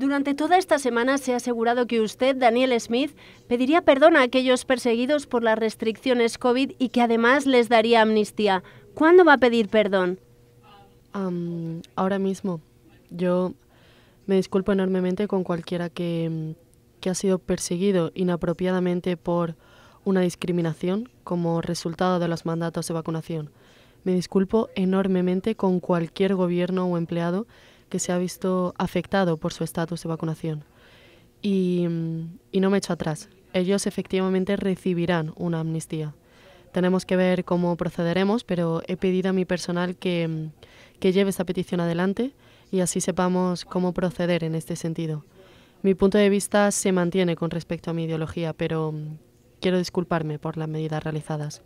Durante toda esta semana se ha asegurado que usted, Daniel Smith, pediría perdón a aquellos perseguidos por las restricciones COVID y que además les daría amnistía. ¿Cuándo va a pedir perdón? ahora mismo. Yo me disculpo enormemente con cualquiera que, que ha sido perseguido inapropiadamente por una discriminación como resultado de los mandatos de vacunación. Me disculpo enormemente con cualquier gobierno o empleado que se ha visto afectado por su estatus de vacunación. Mm, y, no me echo atrás. Ellos efectivamente recibirán una amnistía. Tenemos que ver cómo procederemos, pero he pedido a mi personal que, mm, que lleve esta petición adelante y así sepamos cómo proceder en este sentido. Mi punto de vista se mantiene con respecto a mi ideología, pero mm, quiero disculparme por las medidas realizadas.